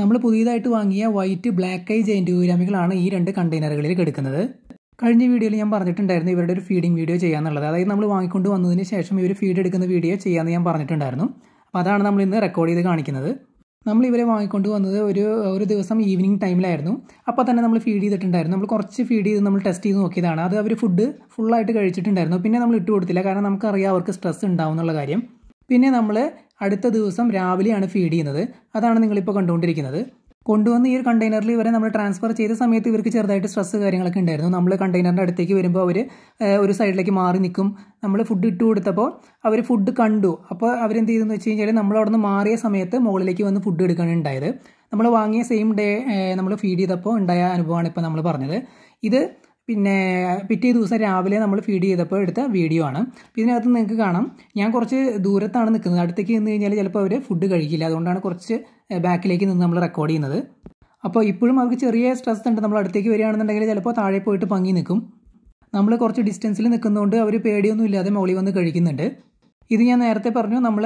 നമ്മൾ പുതിയതായിട്ട് വാങ്ങിയ വൈറ്റ് ബ്ലാക്ക് ഐ ജൈൻറ്റൂരാമികളാണ് ഈ രണ്ട് കണ്ടെയ്നറുകളിൽ കിടക്കുന്നത് കഴിഞ്ഞ വീഡിയോയിൽ ഞാൻ പറഞ്ഞിട്ടുണ്ടായിരുന്നു ഇവരുടെ ഒരു ഫീഡിംഗ് വീഡിയോ ചെയ്യാന്നുള്ളത് അതായത് നമ്മൾ വാങ്ങിക്കൊണ്ട് വന്നതിന് ശേഷം ഇവർ ഫീഡ് എടുക്കുന്ന വീഡിയോ ചെയ്യാമെന്ന് ഞാൻ പറഞ്ഞിട്ടുണ്ടായിരുന്നു അപ്പോൾ അതാണ് നമ്മൾ ഇന്ന് റെക്കോർഡ് ചെയ്ത് കാണിക്കുന്നത് നമ്മൾ ഇവരെ വാങ്ങിക്കൊണ്ട് വന്നത് ഒരു ഒരു ദിവസം ഈവനിങ് ടൈമിലായിരുന്നു അപ്പോൾ തന്നെ നമ്മൾ ഫീഡ് ചെയ്തിട്ടുണ്ടായിരുന്നു നമ്മൾ കുറച്ച് ഫീഡ് ചെയ്ത് നമ്മൾ ടെസ്റ്റ് ചെയ്ത് നോക്കിയതാണ് അത് അവർ ഫുഡ് ഫുള്ളായിട്ട് കഴിച്ചിട്ടുണ്ടായിരുന്നു പിന്നെ നമ്മൾ ഇട്ട് കൊടുത്തില്ല കാരണം നമുക്കറിയാം അവർക്ക് സ്ട്രെസ് ഉണ്ടാവും എന്നുള്ള കാര്യം പിന്നെ നമ്മൾ അടുത്ത ദിവസം രാവിലെയാണ് ഫീഡ് ചെയ്യുന്നത് അതാണ് നിങ്ങളിപ്പോൾ കണ്ടുകൊണ്ടിരിക്കുന്നത് കൊണ്ടുവന്ന് ഈ ഒരു കണ്ടെയ്നറിൽ ഇവരെ നമ്മൾ ട്രാൻസ്ഫർ ചെയ്ത സമയത്ത് ഇവർക്ക് ചെറുതായിട്ട് സ്ട്രെസ് കാര്യങ്ങളൊക്കെ ഉണ്ടായിരുന്നു നമ്മൾ കണ്ടെയ്നറിൻ്റെ അടുത്തേക്ക് വരുമ്പോൾ അവർ ഒരു സൈഡിലേക്ക് മാറി നിൽക്കും നമ്മൾ ഫുഡ് ഇട്ട് കൊടുത്തപ്പോൾ അവർ ഫുഡ് കണ്ടു അപ്പോൾ അവരെന്ത് ചെയ്തെന്ന് വെച്ച് കഴിഞ്ഞാൽ നമ്മൾ അവിടെ നിന്ന് മാറിയ സമയത്ത് മുകളിലേക്ക് വന്ന് ഫുഡ് എടുക്കുകയാണ് ഉണ്ടായത് നമ്മൾ വാങ്ങിയ സെയിം ഡേ നമ്മൾ ഫീഡ് ചെയ്തപ്പോൾ ഉണ്ടായ അനുഭവമാണ് ഇപ്പോൾ നമ്മൾ പറഞ്ഞത് ഇത് പിന്നെ പിറ്റേ ദിവസം രാവിലെ നമ്മൾ ഫീഡ് ചെയ്തപ്പോൾ എടുത്ത വീഡിയോ ആണ് ഇതിനകത്ത് നിങ്ങൾക്ക് കാണാം ഞാൻ കുറച്ച് ദൂരത്താണ് നിൽക്കുന്നത് അടുത്തേക്ക് നിന്ന് കഴിഞ്ഞാൽ ചിലപ്പോൾ അവർ ഫുഡ് കഴിക്കില്ല അതുകൊണ്ടാണ് കുറച്ച് ബാക്കിലേക്ക് നിന്ന് നമ്മൾ റെക്കോർഡ് ചെയ്യുന്നത് അപ്പോൾ ഇപ്പോഴും അവർക്ക് ചെറിയ സ്ട്രെസ് ഉണ്ട് നമ്മൾ അടുത്തേക്ക് വരികയാണെന്നുണ്ടെങ്കിൽ ചിലപ്പോൾ താഴെ പോയിട്ട് പങ്ങി നിൽക്കും നമ്മൾ കുറച്ച് ഡിസ്റ്റൻസിൽ നിൽക്കുന്നതുകൊണ്ട് അവർ പേടിയൊന്നും ഇല്ലാതെ മുകളിൽ വന്ന് കഴിക്കുന്നുണ്ട് ഇത് ഞാൻ നേരത്തെ പറഞ്ഞു നമ്മൾ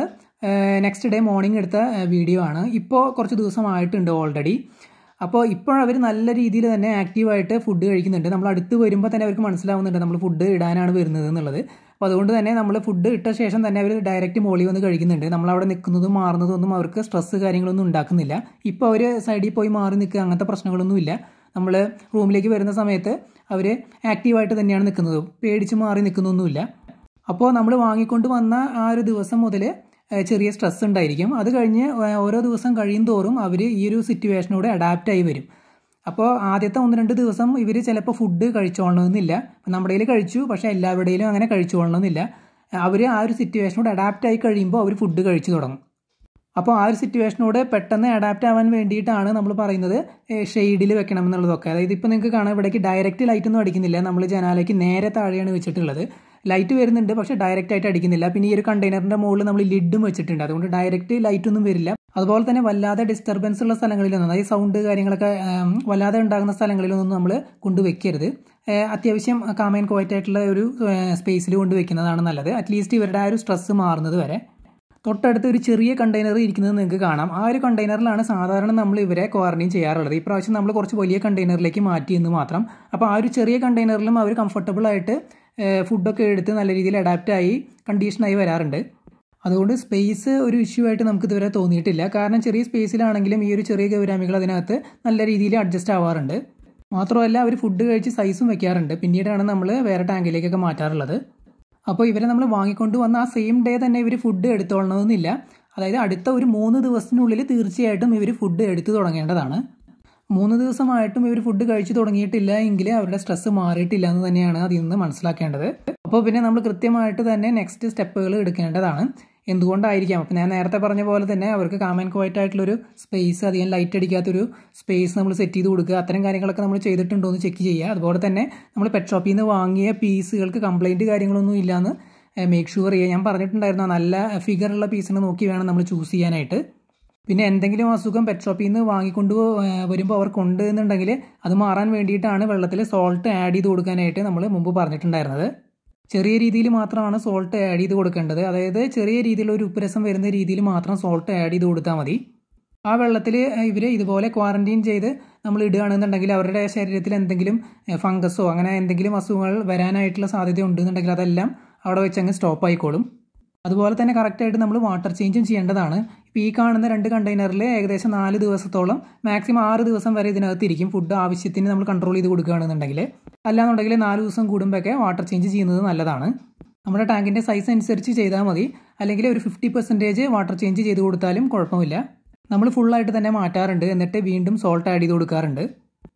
നെക്സ്റ്റ് ഡേ മോർണിംഗ് എടുത്ത വീഡിയോ ആണ് ഇപ്പോൾ കുറച്ച് ദിവസമായിട്ടുണ്ട് ഓൾറെഡി അപ്പോൾ അവർ നല്ല രീതിയിൽ തന്നെ ആക്റ്റീവായിട്ട് ഫുഡ് കഴിക്കുന്നുണ്ട് നമ്മൾ അടുത്ത് വരുമ്പോൾ തന്നെ അവർക്ക് മനസ്സിലാവുന്നുണ്ട് നമ്മൾ ഫുഡ് ഇടാനാണ് വരുന്നത് എന്നുള്ളത് അപ്പോൾ അതുകൊണ്ട് തന്നെ നമ്മൾ ഫുഡ് ഇട്ട ശേഷം തന്നെ അവർ ഡയറക്റ്റ് മോളി വന്ന് കഴിക്കുന്നുണ്ട് നമ്മൾ അവിടെ നിൽക്കുന്നതും മാറുന്നതും ഒന്നും അവർക്ക് സ്ട്രെസ്സ് കാര്യങ്ങളൊന്നും ഉണ്ടാക്കുന്നില്ല ഇപ്പോൾ അവർ സൈഡിൽ പോയി മാറി നിൽക്കുക അങ്ങനത്തെ പ്രശ്നങ്ങളൊന്നുമില്ല നമ്മൾ റൂമിലേക്ക് വരുന്ന സമയത്ത് അവർ ആക്റ്റീവായിട്ട് തന്നെയാണ് നിൽക്കുന്നത് പേടിച്ച് മാറി നിൽക്കുന്നൊന്നുമില്ല അപ്പോൾ നമ്മൾ വാങ്ങിക്കൊണ്ട് വന്ന ആ ഒരു ദിവസം മുതൽ ചെറിയ സ്ട്രെസ് ഉണ്ടായിരിക്കും അത് കഴിഞ്ഞ് ഓരോ ദിവസം കഴിയും തോറും അവർ ഈ ഒരു സിറ്റുവേഷനോട് അഡാപ്റ്റ് ആയി വരും അപ്പോൾ ആദ്യത്തെ ഒന്ന് രണ്ട് ദിവസം ഇവർ ചിലപ്പോൾ ഫുഡ് കഴിച്ചോളണമെന്നില്ല നമ്മുടെ കയ്യിൽ കഴിച്ചു പക്ഷേ എല്ലാവരുടെയിലും അങ്ങനെ കഴിച്ചുകൊള്ളണമെന്നില്ല അവർ ആ ഒരു സിറ്റുവേഷനോട് അഡാപ്റ്റ് ആയി കഴിയുമ്പോൾ അവർ ഫുഡ് കഴിച്ചു തുടങ്ങും അപ്പോൾ ആ ഒരു സിറ്റുവേഷനോട് പെട്ടെന്ന് അഡാപ്റ്റ് ആവാൻ വേണ്ടിയിട്ടാണ് നമ്മൾ പറയുന്നത് ഷെയ്ഡിൽ വെക്കണം എന്നുള്ളതൊക്കെ അതായത് ഇപ്പോൾ നിങ്ങൾക്ക് കാണാം ഇവിടേക്ക് ഡയറക്റ്റ് ലൈറ്റ് ഒന്നും അടിക്കുന്നില്ല നമ്മൾ ജനാലയ്ക്ക് നേരെ താഴെയാണ് വെച്ചിട്ടുള്ളത് ലൈറ്റ് വരുന്നുണ്ട് പക്ഷെ ഡയറക്റ്റ് ആയിട്ട് അടിക്കുന്നില്ല പിന്നെ ഈ ഒരു കണ്ടെയ്നറിന്റെ മുകളിൽ നമ്മൾ ലിഡും വെച്ചിട്ടുണ്ട് അതുകൊണ്ട് ഡയറക്റ്റ് ലൈറ്റ് ഒന്നും വരില്ല അതുപോലെ തന്നെ വല്ലാതെ ഡിസ്റ്റർബൻസ് ഉള്ള സ്ഥലങ്ങളിലൊന്നും അതായത് സൗണ്ട് കാര്യങ്ങളൊക്കെ വല്ലാതെ ഉണ്ടാകുന്ന സ്ഥലങ്ങളിലൊന്നും നമ്മൾ കൊണ്ടുവയ്ക്കരുത് അത്യാവശ്യം കാമൻ ആൻഡ് ക്വയറ്റ് ആയിട്ടുള്ള ഒരു സ്പേസിൽ കൊണ്ടുവയ്ക്കുന്നതാണ് നല്ലത് അറ്റ്ലീസ്റ്റ് ഇവരുടെ ആ ഒരു സ്ട്രെസ് മാറുന്നത് വരെ തൊട്ടടുത്ത് ഒരു ചെറിയ കണ്ടെയ്നർ ഇരിക്കുന്നത് നിങ്ങൾക്ക് കാണാം ആ ഒരു കണ്ടെയ്നറിലാണ് സാധാരണ നമ്മൾ ഇവരെ ക്വാറന്റൈൻ ചെയ്യാറുള്ളത് ഇപ്രാവശ്യം നമ്മൾ കുറച്ച് വലിയ കണ്ടെയ്നറിലേക്ക് മാറ്റിയെന്ന് മാത്രം അപ്പോൾ ആ ഒരു ചെറിയ കണ്ടെയ്നറിലും അവർ കംഫർട്ടബിൾ ആയിട്ട് ഫുഡൊക്കെ എടുത്ത് നല്ല രീതിയിൽ അഡാപ്റ്റായി കണ്ടീഷനായി വരാറുണ്ട് അതുകൊണ്ട് സ്പേസ് ഒരു ഇഷ്യൂ ആയിട്ട് നമുക്ക് ഇതുവരെ തോന്നിയിട്ടില്ല കാരണം ചെറിയ സ്പേസിലാണെങ്കിലും ഈ ഒരു ചെറിയ ഗൗരാമികൾ അതിനകത്ത് നല്ല രീതിയിൽ അഡ്ജസ്റ്റ് ആവാറുണ്ട് മാത്രമല്ല അവർ ഫുഡ് കഴിച്ച് സൈസും വെക്കാറുണ്ട് പിന്നീടാണ് നമ്മൾ വേറെ ടാങ്കിലേക്കൊക്കെ മാറ്റാറുള്ളത് അപ്പോൾ ഇവരെ നമ്മൾ വാങ്ങിക്കൊണ്ട് വന്ന ആ സെയിം ഡേ തന്നെ ഇവർ ഫുഡ് എടുത്തോളണമെന്നില്ല അതായത് അടുത്ത ഒരു മൂന്ന് ദിവസത്തിനുള്ളിൽ തീർച്ചയായിട്ടും ഇവർ ഫുഡ് എടുത്തു തുടങ്ങേണ്ടതാണ് മൂന്ന് ദിവസമായിട്ടും ഇവർ ഫുഡ് കഴിച്ചു തുടങ്ങിയിട്ടില്ല എങ്കിൽ അവരുടെ സ്ട്രെസ്സ് മാറിയിട്ടില്ല എന്ന് തന്നെയാണ് അതിൽ നിന്ന് മനസ്സിലാക്കേണ്ടത് അപ്പോൾ പിന്നെ നമ്മൾ കൃത്യമായിട്ട് തന്നെ നെക്സ്റ്റ് സ്റ്റെപ്പുകൾ എടുക്കേണ്ടതാണ് എന്തുകൊണ്ടായിരിക്കാം അപ്പോൾ ഞാൻ നേരത്തെ പറഞ്ഞ പോലെ തന്നെ അവർക്ക് കാമൻ ആൻഡ് സ്പേസ് അധികം ലൈറ്റ് അടിക്കാത്തൊരു സ്പേസ് നമ്മൾ സെറ്റ് ചെയ്ത് കൊടുക്കുക അത്തരം കാര്യങ്ങളൊക്കെ നമ്മൾ ചെയ്തിട്ടുണ്ടോ എന്ന് ചെക്ക് ചെയ്യുക അതുപോലെ തന്നെ നമ്മൾ പെറ്റ് ഷോപ്പിൽ നിന്ന് വാങ്ങിയ പീസുകൾക്ക് കംപ്ലൈൻറ്റ് കാര്യങ്ങളൊന്നും ഇല്ലയെന്ന് മേക്ക് ഷുവർ ചെയ്യുക ഞാൻ പറഞ്ഞിട്ടുണ്ടായിരുന്നു നല്ല ഫിഗറുള്ള പീസിനെ നോക്കി വേണം നമ്മൾ ചൂസ് ചെയ്യാനായിട്ട് പിന്നെ എന്തെങ്കിലും അസുഖം പെറ്റ് ഷോപ്പിൽ നിന്ന് വാങ്ങിക്കൊണ്ട് വരുമ്പോൾ അവർ കൊണ്ടുവന്നുണ്ടെങ്കിൽ അത് മാറാൻ വേണ്ടിയിട്ടാണ് വെള്ളത്തിൽ സോൾട്ട് ആഡ് ചെയ്ത് കൊടുക്കാനായിട്ട് നമ്മൾ മുമ്പ് പറഞ്ഞിട്ടുണ്ടായിരുന്നത് ചെറിയ രീതിയിൽ മാത്രമാണ് സോൾട്ട് ആഡ് ചെയ്ത് കൊടുക്കേണ്ടത് അതായത് ചെറിയ രീതിയിൽ ഒരു ഉപ്പുരസം വരുന്ന രീതിയിൽ മാത്രം സോൾട്ട് ആഡ് ചെയ്ത് കൊടുത്താൽ മതി ആ വെള്ളത്തിൽ ഇവർ ഇതുപോലെ ക്വാറന്റൈൻ ചെയ്ത് നമ്മൾ ഇടുകയാണെന്നുണ്ടെങ്കിൽ അവരുടെ ശരീരത്തിൽ എന്തെങ്കിലും ഫംഗസോ അങ്ങനെ എന്തെങ്കിലും അസുഖങ്ങൾ വരാനായിട്ടുള്ള സാധ്യത ഉണ്ടെന്നുണ്ടെങ്കിൽ അതെല്ലാം അവിടെ വെച്ച് അങ്ങ് സ്റ്റോപ്പ് ആയിക്കോളും അതുപോലെ തന്നെ കറക്റ്റായിട്ട് നമ്മൾ വാട്ടർ ചേഞ്ചും ചെയ്യേണ്ടതാണ് ഇപ്പോൾ ഈ കാണുന്ന രണ്ട് കണ്ടെയ്നറിൽ ഏകദേശം നാല് ദിവസത്തോളം മാക്സിമം ആറ് ദിവസം വരെ ഇതിനകത്തിരിക്കും ഫുഡ് ആവശ്യത്തിന് നമ്മൾ കൺട്രോൾ ചെയ്ത് കൊടുക്കുകയാണെന്നുണ്ടെങ്കിൽ അല്ലാന്നുണ്ടെങ്കിൽ നാല് ദിവസം കൂടുമ്പോഴൊക്കെ വാട്ടർ ചേഞ്ച് ചെയ്യുന്നത് നല്ലതാണ് നമ്മുടെ ടാങ്കിൻ്റെ സൈസ് അനുസരിച്ച് ചെയ്താൽ മതി അല്ലെങ്കിൽ ഒരു ഫിഫ്റ്റി പെർസെൻറ്റേജ് വാട്ടർ ചേഞ്ച് ചെയ്ത് കൊടുത്താലും കുഴപ്പമില്ല നമ്മൾ ഫുള്ളായിട്ട് തന്നെ മാറ്റാറുണ്ട് എന്നിട്ട് വീണ്ടും സോൾട്ട് ആഡ് ചെയ്ത് കൊടുക്കാറുണ്ട്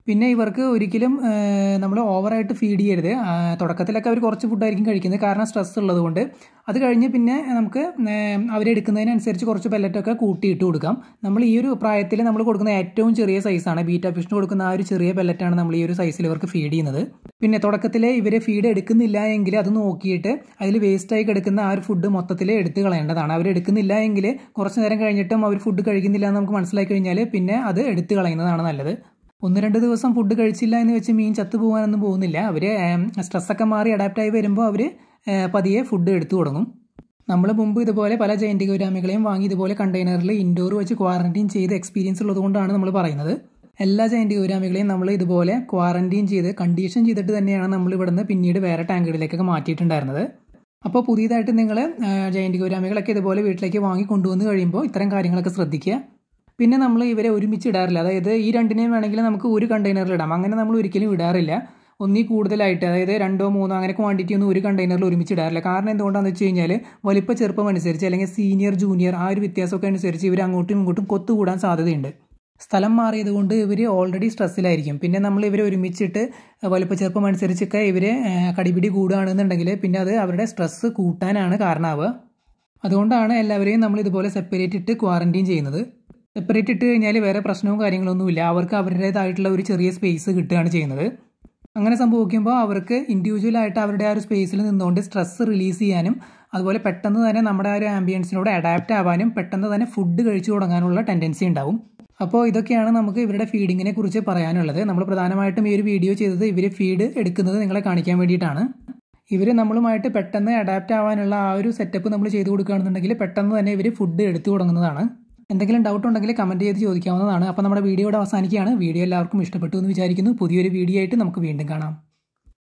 പിന്നെ ഇവർക്ക് ഒരിക്കലും നമ്മൾ ഓവറായിട്ട് ഫീഡ് ചെയ്യരുത് തുടക്കത്തിലൊക്കെ അവർ കുറച്ച് ഫുഡായിരിക്കും കഴിക്കുന്നത് കാരണം സ്ട്രെസ് ഉള്ളതുകൊണ്ട് അത് കഴിഞ്ഞ് പിന്നെ നമുക്ക് അവരെടുക്കുന്നതിനനുസരിച്ച് കുറച്ച് പെല്ലറ്റൊക്കെ കൂട്ടിയിട്ട് കൊടുക്കാം നമ്മൾ ഈ ഒരു പ്രായത്തിൽ നമ്മൾ കൊടുക്കുന്ന ഏറ്റവും ചെറിയ സൈസാണ് ബീറ്റ ഫിഷിന് കൊടുക്കുന്ന ആ ഒരു ചെറിയ പെല്ലറ്റാണ് നമ്മൾ ഈ ഒരു സൈസിൽ ഇവർക്ക് ഫീഡ് ചെയ്യുന്നത് പിന്നെ തുടക്കത്തിൽ ഇവർ ഫീഡ് എടുക്കുന്നില്ല എങ്കിൽ അത് നോക്കിയിട്ട് അതിൽ വേസ്റ്റായി കിടക്കുന്ന ആ ഒരു ഫുഡ് മൊത്തത്തിൽ എടുത്ത് കളയേണ്ടതാണ് അവർ എങ്കിൽ കുറച്ച് നേരം കഴിഞ്ഞിട്ടും അവർ ഫുഡ് കഴിക്കുന്നില്ല എന്ന് നമുക്ക് മനസ്സിലാക്കി കഴിഞ്ഞാൽ പിന്നെ അത് എടുത്ത് കളയുന്നതാണ് നല്ലത് ഒന്ന് രണ്ട് ദിവസം ഫുഡ് കഴിച്ചില്ല എന്ന് വെച്ച് മീൻ ചത്തു പോകാനൊന്നും പോകുന്നില്ല അവർ സ്ട്രെസ്സൊക്കെ മാറി അഡാപ്റ്റായി വരുമ്പോൾ അവർ പതിയെ ഫുഡ് എടുത്തു തുടങ്ങും നമ്മൾ മുമ്പ് ഇതുപോലെ പല ജയൻറ്റ് ഗോരാമികളെയും വാങ്ങി ഇതുപോലെ കണ്ടെയ്നറിൽ ഇൻഡോർ വെച്ച് ക്വാറന്റൈൻ ചെയ്ത് എക്സ്പീരിയൻസ് ഉള്ളതുകൊണ്ടാണ് നമ്മൾ പറയുന്നത് എല്ലാ ജയൻറ്റ് ഗോരാമികളെയും നമ്മൾ ഇതുപോലെ ക്വാറന്റൈൻ ചെയ്ത് കണ്ടീഷൻ ചെയ്തിട്ട് തന്നെയാണ് നമ്മൾ ഇവിടുന്ന് പിന്നീട് വേറെ ടാങ്കുകളിലേക്കൊക്കെ മാറ്റിയിട്ടുണ്ടായിരുന്നത് അപ്പോൾ പുതിയതായിട്ട് നിങ്ങൾ ജയൻറ്റ് ഗൗരാമികളൊക്കെ ഇതുപോലെ വീട്ടിലേക്ക് വാങ്ങി കൊണ്ടുവന്ന് കഴിയുമ്പോൾ ഇത്തരം കാര്യങ്ങളൊക്കെ ശ്രദ്ധിക്കുക പിന്നെ നമ്മൾ ഇവരെ ഒരുമിച്ച് ഇടാറില്ല അതായത് ഈ രണ്ടിനെയും വേണമെങ്കിൽ നമുക്ക് ഒരു കണ്ടെയ്നറിൽ ഇടാം അങ്ങനെ നമ്മൾ ഒരിക്കലും ഇടാറില്ല ഒന്നീ കൂടുതലായിട്ട് അതായത് രണ്ടോ മൂന്നോ അങ്ങനെ ക്വാണ്ടിറ്റി ഒന്നും ഒരു കണ്ടെയ്നറിൽ ഒരുമിച്ച് ഇടാറില്ല കാരണം എന്തുകൊണ്ടാണെന്ന് വെച്ച് കഴിഞ്ഞാൽ വലിപ്പ ചെറുപ്പം അനുസരിച്ച് അല്ലെങ്കിൽ സീനിയർ ജൂനിയർ ആ ഒരു വ്യത്യാസമൊക്കെ അനുസരിച്ച് ഇവർ അങ്ങോട്ടും ഇങ്ങോട്ടും കൊത്തുകൂടാൻ സാധ്യതയുണ്ട് സ്ഥലം മാറിയതുകൊണ്ട് ഇവർ ഓൾറെഡി സ്ട്രെസ്സിലായിരിക്കും പിന്നെ നമ്മൾ ഇവരെ ഒരുമിച്ചിട്ട് ചെറുപ്പം അനുസരിച്ചൊക്കെ ഇവരെ കടിപിടി കൂടുകയാണെന്നുണ്ടെങ്കിൽ പിന്നെ അത് അവരുടെ സ്ട്രെസ്സ് കൂട്ടാനാണ് കാരണമാവുക അതുകൊണ്ടാണ് എല്ലാവരെയും നമ്മൾ ഇതുപോലെ സെപ്പറേറ്റ് ഇട്ട് ക്വാറൻറ്റീൻ ചെയ്യുന്നത് സെപ്പറേറ്റ് ഇട്ട് കഴിഞ്ഞാൽ വേറെ പ്രശ്നവും കാര്യങ്ങളൊന്നുമില്ല അവർക്ക് അവരുടേതായിട്ടുള്ള ഒരു ചെറിയ സ്പേസ് കിട്ടുകയാണ് ചെയ്യുന്നത് അങ്ങനെ സംഭവിക്കുമ്പോൾ അവർക്ക് ഇൻഡിവിജ്വൽ ആയിട്ട് അവരുടെ ആ ഒരു സ്പേസിൽ നിന്നുകൊണ്ട് സ്ട്രെസ്സ് റിലീസ് ചെയ്യാനും അതുപോലെ പെട്ടെന്ന് തന്നെ നമ്മുടെ ആ ഒരു ആംബിയൻസിനോട് അഡാപ്റ്റ് ആവാനും പെട്ടെന്ന് തന്നെ ഫുഡ് കഴിച്ചു തുടങ്ങാനുള്ള ടെൻഡൻസി ഉണ്ടാവും അപ്പോൾ ഇതൊക്കെയാണ് നമുക്ക് ഇവരുടെ ഫീഡിങ്ങിനെ കുറിച്ച് പറയാനുള്ളത് നമ്മൾ പ്രധാനമായിട്ടും ഈ ഒരു വീഡിയോ ചെയ്തത് ഇവർ ഫീഡ് എടുക്കുന്നത് നിങ്ങളെ കാണിക്കാൻ വേണ്ടിയിട്ടാണ് ഇവർ നമ്മളുമായിട്ട് പെട്ടെന്ന് അഡാപ്റ്റ് ആവാനുള്ള ആ ഒരു സെറ്റപ്പ് നമ്മൾ ചെയ്തു കൊടുക്കുകയാണെന്നുണ്ടെങ്കിൽ പെട്ടെന്ന് തന്നെ ഇവർ ഫുഡ് എടുത്തു തുടങ്ങുന്നതാണ് എന്തെങ്കിലും ഡൗട്ട് ഉണ്ടെങ്കിൽ കമൻറ്റ് ചെയ്ത് ചോദിക്കാവുന്നതാണ് അപ്പോൾ നമ്മുടെ വീഡിയോയുടെ അവസാനിക്കുകയാണ് വീഡിയോ എല്ലാവർക്കും ഇഷ്ടപ്പെട്ടു എന്ന് വിചാരിക്കുന്നു പുതിയൊരു വീഡിയോ ആയിട്ട് നമുക്ക് വീണ്ടും കാണാം